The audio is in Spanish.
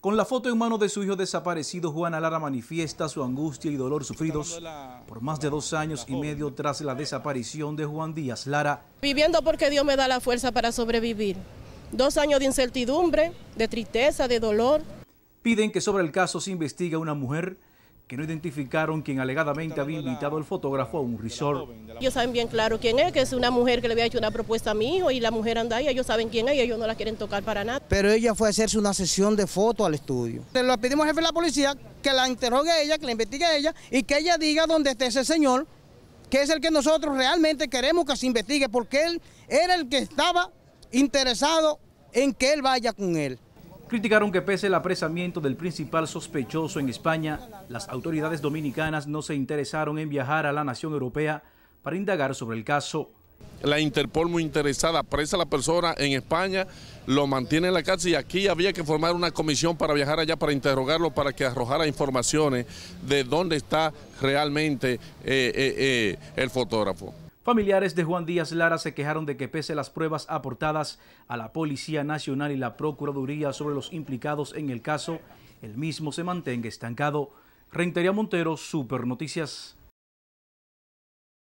Con la foto en mano de su hijo desaparecido, Juana Lara manifiesta su angustia y dolor sufridos por más de dos años y medio tras la desaparición de Juan Díaz Lara. Viviendo porque Dios me da la fuerza para sobrevivir. Dos años de incertidumbre, de tristeza, de dolor. Piden que sobre el caso se investigue una mujer que no identificaron quien alegadamente había invitado al fotógrafo a un resort. Ellos saben bien claro quién es, que es una mujer que le había hecho una propuesta a mi hijo y la mujer anda ahí, ellos saben quién es y ellos no la quieren tocar para nada. Pero ella fue a hacerse una sesión de fotos al estudio. Le lo pedimos al jefe de la policía que la interrogue a ella, que la investigue a ella y que ella diga dónde está ese señor, que es el que nosotros realmente queremos que se investigue, porque él era el que estaba interesado en que él vaya con él criticaron que pese al apresamiento del principal sospechoso en España, las autoridades dominicanas no se interesaron en viajar a la nación europea para indagar sobre el caso. La Interpol muy interesada, presa a la persona en España, lo mantiene en la cárcel y aquí había que formar una comisión para viajar allá, para interrogarlo, para que arrojara informaciones de dónde está realmente eh, eh, eh, el fotógrafo. Familiares de Juan Díaz Lara se quejaron de que pese a las pruebas aportadas a la Policía Nacional y la Procuraduría sobre los implicados en el caso, el mismo se mantenga estancado. Reintería Montero, Super Noticias.